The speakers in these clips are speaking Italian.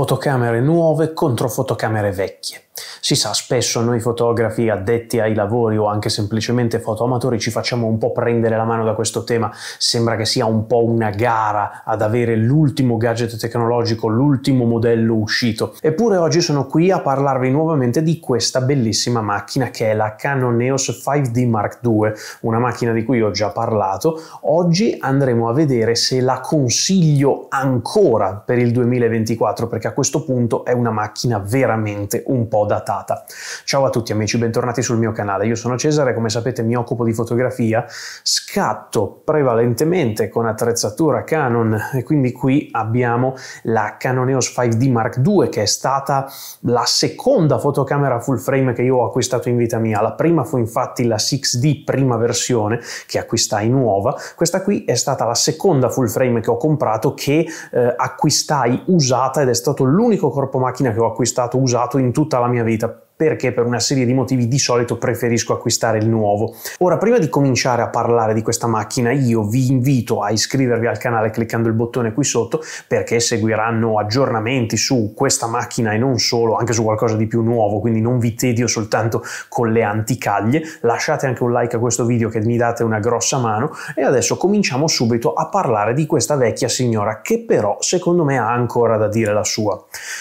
fotocamere nuove contro fotocamere vecchie. Si sa, spesso noi fotografi addetti ai lavori o anche semplicemente fotoamatori ci facciamo un po' prendere la mano da questo tema, sembra che sia un po' una gara ad avere l'ultimo gadget tecnologico, l'ultimo modello uscito. Eppure oggi sono qui a parlarvi nuovamente di questa bellissima macchina che è la Canon EOS 5D Mark II, una macchina di cui ho già parlato. Oggi andremo a vedere se la consiglio ancora per il 2024 perché a questo punto è una macchina veramente un po' datata. Ciao a tutti amici, bentornati sul mio canale. Io sono Cesare, come sapete mi occupo di fotografia, scatto prevalentemente con attrezzatura Canon e quindi qui abbiamo la Canon EOS 5D Mark II che è stata la seconda fotocamera full frame che io ho acquistato in vita mia. La prima fu infatti la 6D prima versione che acquistai nuova. Questa qui è stata la seconda full frame che ho comprato che eh, acquistai usata ed è stato stato l'unico corpo macchina che ho acquistato usato in tutta la mia vita perché per una serie di motivi di solito preferisco acquistare il nuovo. Ora, prima di cominciare a parlare di questa macchina, io vi invito a iscrivervi al canale cliccando il bottone qui sotto perché seguiranno aggiornamenti su questa macchina e non solo, anche su qualcosa di più nuovo, quindi non vi tedio soltanto con le anticaglie. Lasciate anche un like a questo video che mi date una grossa mano e adesso cominciamo subito a parlare di questa vecchia signora che però secondo me ha ancora da dire la sua.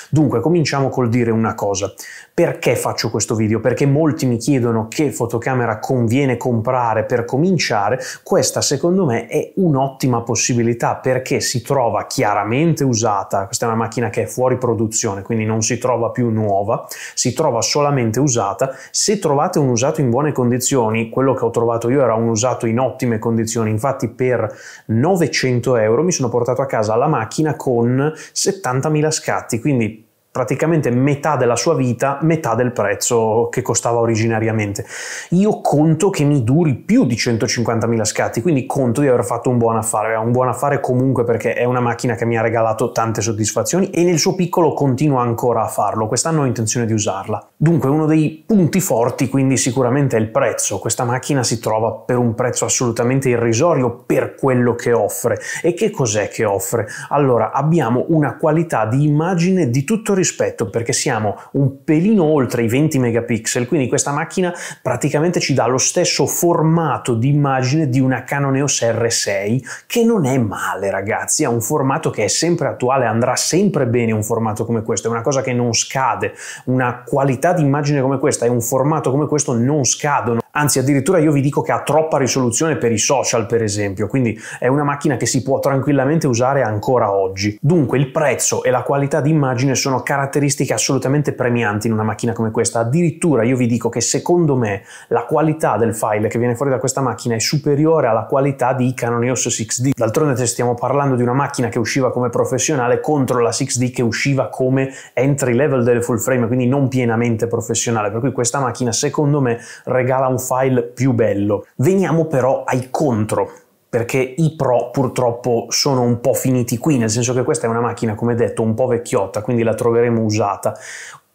Dunque, cominciamo col dire una cosa. Perché fa faccio questo video? Perché molti mi chiedono che fotocamera conviene comprare per cominciare. Questa secondo me è un'ottima possibilità perché si trova chiaramente usata, questa è una macchina che è fuori produzione, quindi non si trova più nuova, si trova solamente usata. Se trovate un usato in buone condizioni, quello che ho trovato io era un usato in ottime condizioni, infatti per 900 euro mi sono portato a casa la macchina con 70.000 scatti, quindi praticamente metà della sua vita, metà del prezzo che costava originariamente. Io conto che mi duri più di 150.000 scatti, quindi conto di aver fatto un buon affare, un buon affare comunque perché è una macchina che mi ha regalato tante soddisfazioni e nel suo piccolo continua ancora a farlo, quest'anno ho intenzione di usarla. Dunque uno dei punti forti quindi sicuramente è il prezzo, questa macchina si trova per un prezzo assolutamente irrisorio per quello che offre. E che cos'è che offre? Allora abbiamo una qualità di immagine di tutto rispetto perché siamo un pelino oltre i 20 megapixel, quindi questa macchina praticamente ci dà lo stesso formato di immagine di una Canon EOS R6 che non è male ragazzi, è un formato che è sempre attuale, andrà sempre bene un formato come questo, è una cosa che non scade, una qualità di immagine come questa e un formato come questo non scadono anzi addirittura io vi dico che ha troppa risoluzione per i social per esempio, quindi è una macchina che si può tranquillamente usare ancora oggi. Dunque il prezzo e la qualità di immagine sono caratteristiche assolutamente premianti in una macchina come questa. Addirittura io vi dico che secondo me la qualità del file che viene fuori da questa macchina è superiore alla qualità di Canon EOS 6D. D'altronde stiamo parlando di una macchina che usciva come professionale contro la 6D che usciva come entry level delle full frame, quindi non pienamente professionale, per cui questa macchina secondo me regala un file più bello. Veniamo però ai contro perché i pro purtroppo sono un po' finiti qui, nel senso che questa è una macchina, come detto, un po' vecchiotta, quindi la troveremo usata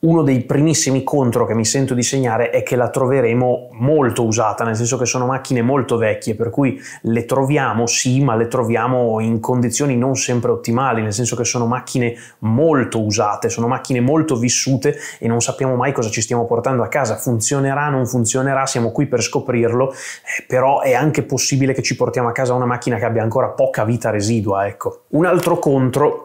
uno dei primissimi contro che mi sento di segnare è che la troveremo molto usata, nel senso che sono macchine molto vecchie, per cui le troviamo sì, ma le troviamo in condizioni non sempre ottimali, nel senso che sono macchine molto usate, sono macchine molto vissute e non sappiamo mai cosa ci stiamo portando a casa, funzionerà, non funzionerà, siamo qui per scoprirlo, eh, però è anche possibile che ci portiamo a casa una macchina che abbia ancora poca vita residua, ecco. Un altro contro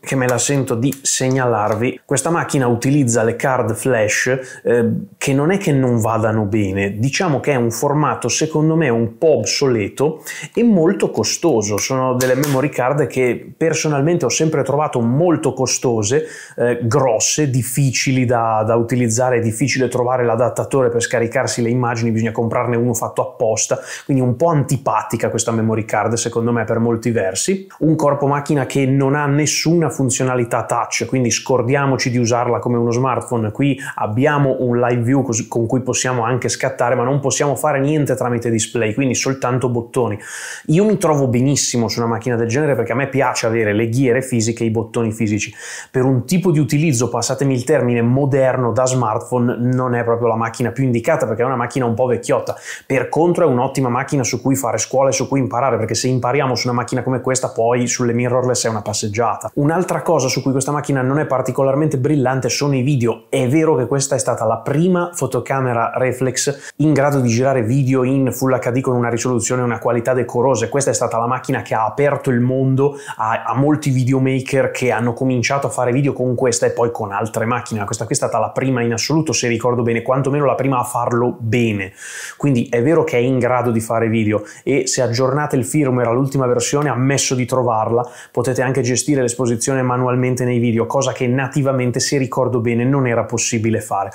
che me la sento di segnalarvi, questa macchina utilizza le card flash eh, che non è che non vadano bene, diciamo che è un formato secondo me un po' obsoleto e molto costoso, sono delle memory card che personalmente ho sempre trovato molto costose, eh, grosse, difficili da, da utilizzare, è difficile trovare l'adattatore per scaricarsi le immagini, bisogna comprarne uno fatto apposta, quindi un po' antipatica questa memory card secondo me per molti versi, un corpo macchina che non ha nessun nessuna funzionalità touch, quindi scordiamoci di usarla come uno smartphone. Qui abbiamo un live view con cui possiamo anche scattare, ma non possiamo fare niente tramite display, quindi soltanto bottoni. Io mi trovo benissimo su una macchina del genere perché a me piace avere le ghiere fisiche e i bottoni fisici. Per un tipo di utilizzo, passatemi il termine, moderno da smartphone, non è proprio la macchina più indicata perché è una macchina un po' vecchiotta. Per contro è un'ottima macchina su cui fare scuola e su cui imparare, perché se impariamo su una macchina come questa, poi sulle mirrorless è una passeggiata. Un'altra cosa su cui questa macchina non è particolarmente brillante sono i video. È vero che questa è stata la prima fotocamera reflex in grado di girare video in Full HD con una risoluzione e una qualità decorose. Questa è stata la macchina che ha aperto il mondo a, a molti videomaker che hanno cominciato a fare video con questa e poi con altre macchine. Questa qui è stata la prima in assoluto, se ricordo bene, quantomeno la prima a farlo bene. Quindi è vero che è in grado di fare video e se aggiornate il firmware all'ultima versione, ammesso di trovarla, potete anche gestire l'esposizione disposizione manualmente nei video, cosa che nativamente, se ricordo bene, non era possibile fare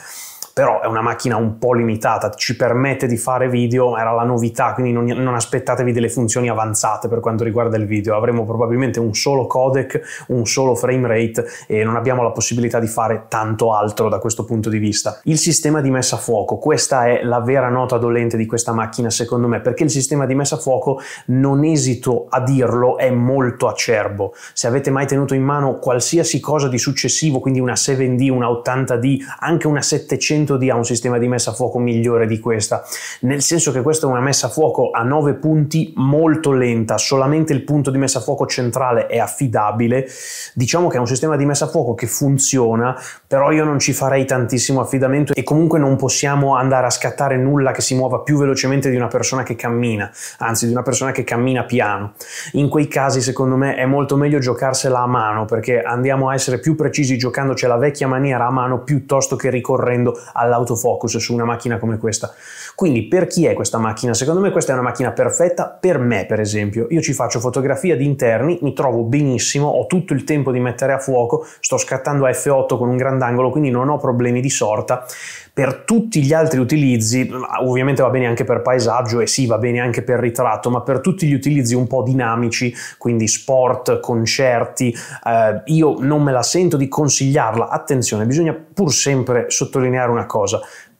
però è una macchina un po' limitata, ci permette di fare video, era la novità, quindi non, non, aspettatevi delle funzioni avanzate per quanto riguarda il video, avremo probabilmente un solo codec, un solo frame rate e non abbiamo la possibilità di fare tanto altro da questo punto di vista. Il sistema di messa a fuoco, questa è la vera nota dolente di questa macchina secondo me, perché il sistema di messa a fuoco, non esito a dirlo, è molto acerbo. Se avete mai tenuto in mano qualsiasi cosa di successivo, quindi una 7D, una 80D, anche una 700 100D ha un sistema di messa a fuoco migliore di questa, nel senso che questa è una messa a fuoco a 9 punti molto lenta, solamente il punto di messa a fuoco centrale è affidabile, diciamo che è un sistema di messa a fuoco che funziona, però io non ci farei tantissimo affidamento e comunque non possiamo andare a scattare nulla che si muova più velocemente di una persona che cammina, anzi di una persona che cammina piano. In quei casi secondo me è molto meglio giocarsela a mano perché andiamo a essere più precisi giocandoci alla vecchia maniera a mano piuttosto che ricorrendo all'autofocus su una macchina come questa. Quindi per chi è questa macchina? Secondo me questa è una macchina perfetta per me, per esempio. Io ci faccio fotografia di interni, mi trovo benissimo, ho tutto il tempo di mettere a fuoco, sto scattando a f8 con un grandangolo, quindi non ho problemi di sorta. Per tutti gli altri utilizzi, ovviamente va bene anche per paesaggio e sì, va bene anche per ritratto, ma per tutti gli utilizzi un po' dinamici, quindi sport, concerti, eh, io non me la sento di consigliarla. Attenzione, bisogna pur sempre sottolineare una cosa.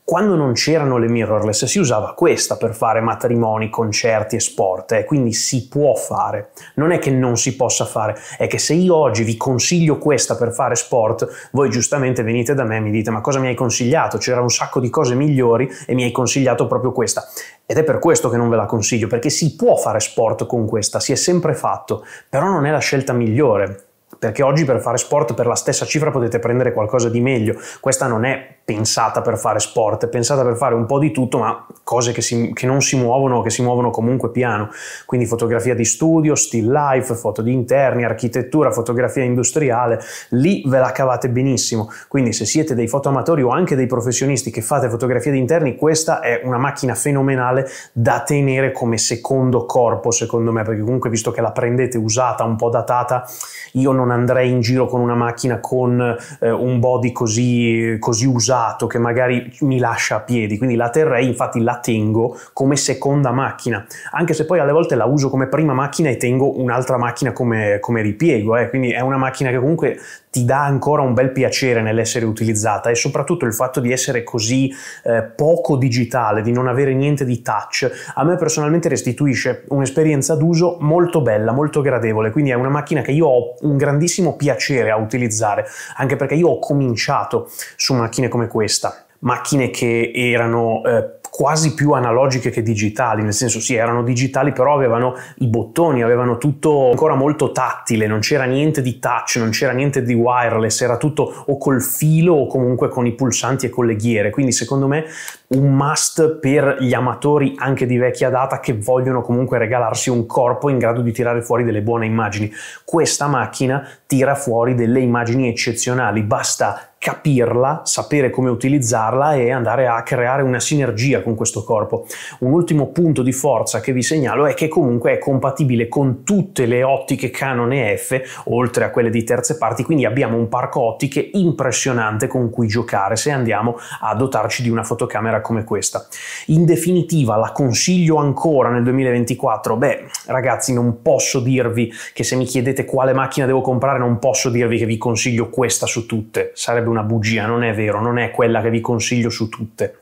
Quando non c'erano le mirrorless si usava questa per fare matrimoni, concerti e sport, eh, quindi si può fare. Non è che non si possa fare, è che se io oggi vi consiglio questa per fare sport, voi giustamente venite da me e mi dite ma cosa mi hai consigliato? C'era un sacco di cose migliori e mi hai consigliato proprio questa. Ed è per questo che non ve la consiglio, perché si può fare sport con questa, si è sempre fatto, però non è la scelta migliore perché oggi per fare sport per la stessa cifra potete prendere qualcosa di meglio. Questa non è pensata per fare sport, è pensata per fare un po' di tutto, ma cose che, si, che non si muovono, che si muovono comunque piano. Quindi fotografia di studio, still life, foto di interni, architettura, fotografia industriale, lì ve la cavate benissimo. Quindi se siete dei fotoamatori o anche dei professionisti che fate fotografia di interni, questa è una macchina fenomenale da tenere come secondo corpo, secondo me, perché comunque visto che la prendete usata, un po' datata, io non andrei in giro con una macchina con eh, un body così, così usato usato che magari mi lascia a piedi, quindi la terrei, infatti la tengo come seconda macchina, anche se poi alle volte la uso come prima macchina e tengo un'altra macchina come, come ripiego, eh. quindi è una macchina che comunque ti dà ancora un bel piacere nell'essere utilizzata e soprattutto il fatto di essere così eh, poco digitale, di non avere niente di touch, a me personalmente restituisce un'esperienza d'uso molto bella, molto gradevole, quindi è una macchina che io ho un grandissimo piacere a utilizzare, anche perché io ho cominciato su macchine come questa. Macchine che erano eh, quasi più analogiche che digitali, nel senso sì, erano digitali, però avevano i bottoni, avevano tutto ancora molto tattile, non c'era niente di touch, non c'era niente di wireless, era tutto o col filo o comunque con i pulsanti e con le ghiere. Quindi secondo me un must per gli amatori anche di vecchia data che vogliono comunque regalarsi un corpo in grado di tirare fuori delle buone immagini. Questa macchina tira fuori delle immagini eccezionali, basta capirla, sapere come utilizzarla e andare a creare una sinergia con questo corpo. Un ultimo punto di forza che vi segnalo è che comunque è compatibile con tutte le ottiche Canon F, oltre a quelle di terze parti, quindi abbiamo un parco ottiche impressionante con cui giocare se andiamo a dotarci di una fotocamera come questa. In definitiva, la consiglio ancora nel 2024? Beh, ragazzi, non posso dirvi che se mi chiedete quale macchina devo comprare, non posso dirvi che vi consiglio questa su tutte, sarebbe una una bugia, non è vero, non è quella che vi consiglio su tutte.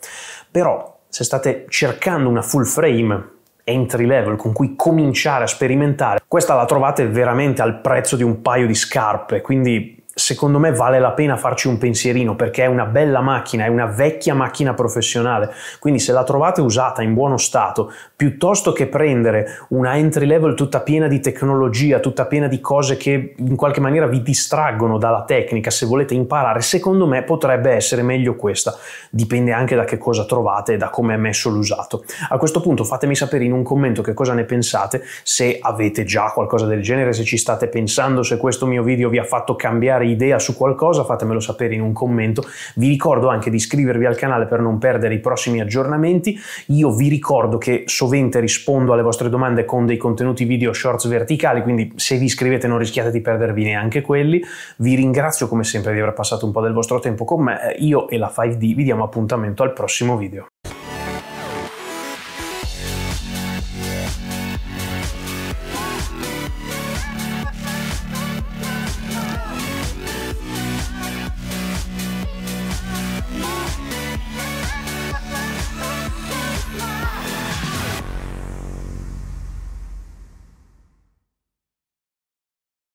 Però se state cercando una full frame entry level con cui cominciare a sperimentare, questa la trovate veramente al prezzo di un paio di scarpe, quindi secondo me vale la pena farci un pensierino perché è una bella macchina, è una vecchia macchina professionale, quindi se la trovate usata in buono stato, piuttosto che prendere una entry level tutta piena di tecnologia, tutta piena di cose che in qualche maniera vi distraggono dalla tecnica, se volete imparare, secondo me potrebbe essere meglio questa, dipende anche da che cosa trovate e da come è messo l'usato. A questo punto fatemi sapere in un commento che cosa ne pensate, se avete già qualcosa del genere, se ci state pensando, se questo mio video vi ha fatto cambiare cambiare idea su qualcosa fatemelo sapere in un commento. Vi ricordo anche di iscrivervi al canale per non perdere i prossimi aggiornamenti. Io vi ricordo che sovente rispondo alle vostre domande con dei contenuti video shorts verticali, quindi se vi iscrivete non rischiate di perdervi neanche quelli. Vi ringrazio come sempre di aver passato un po' del vostro tempo con me. Io e la 5D vi diamo appuntamento al prossimo video.